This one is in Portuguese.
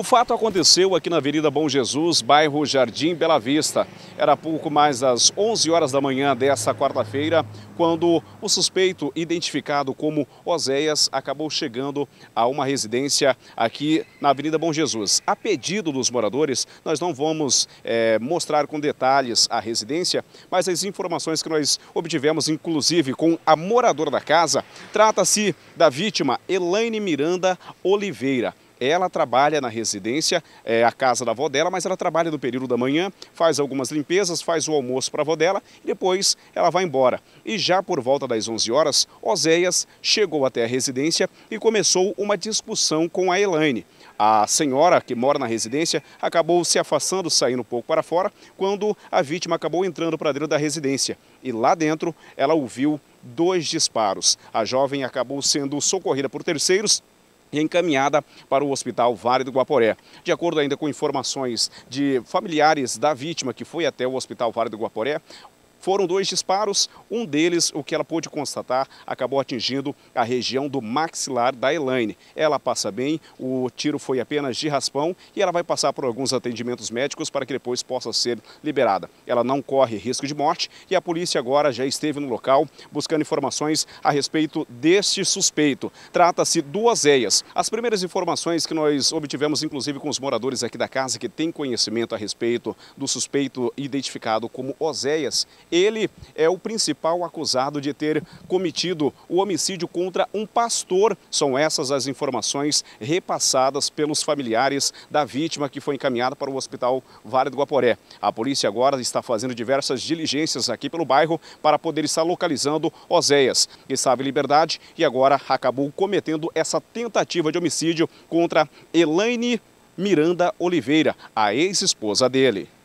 O fato aconteceu aqui na Avenida Bom Jesus, bairro Jardim Bela Vista. Era pouco mais das 11 horas da manhã desta quarta-feira, quando o suspeito, identificado como Oséias, acabou chegando a uma residência aqui na Avenida Bom Jesus. A pedido dos moradores, nós não vamos é, mostrar com detalhes a residência, mas as informações que nós obtivemos, inclusive com a moradora da casa, trata-se da vítima Elaine Miranda Oliveira ela trabalha na residência, é a casa da avó dela, mas ela trabalha no período da manhã, faz algumas limpezas, faz o almoço para a avó dela e depois ela vai embora. E já por volta das 11 horas, Oséias chegou até a residência e começou uma discussão com a Elaine. A senhora que mora na residência acabou se afastando, saindo um pouco para fora, quando a vítima acabou entrando para dentro da residência. E lá dentro ela ouviu dois disparos. A jovem acabou sendo socorrida por terceiros encaminhada para o Hospital Vale do Guaporé. De acordo ainda com informações de familiares da vítima que foi até o Hospital Vale do Guaporé, foram dois disparos, um deles, o que ela pôde constatar, acabou atingindo a região do maxilar da Elaine. Ela passa bem, o tiro foi apenas de raspão e ela vai passar por alguns atendimentos médicos para que depois possa ser liberada. Ela não corre risco de morte e a polícia agora já esteve no local buscando informações a respeito deste suspeito. Trata-se do Ozeias. As primeiras informações que nós obtivemos, inclusive com os moradores aqui da casa que têm conhecimento a respeito do suspeito identificado como Oséias, ele é o principal acusado de ter cometido o homicídio contra um pastor. São essas as informações repassadas pelos familiares da vítima que foi encaminhada para o Hospital Vale do Guaporé. A polícia agora está fazendo diversas diligências aqui pelo bairro para poder estar localizando Oséias, que estava em liberdade e agora acabou cometendo essa tentativa de homicídio contra Elaine Miranda Oliveira, a ex-esposa dele.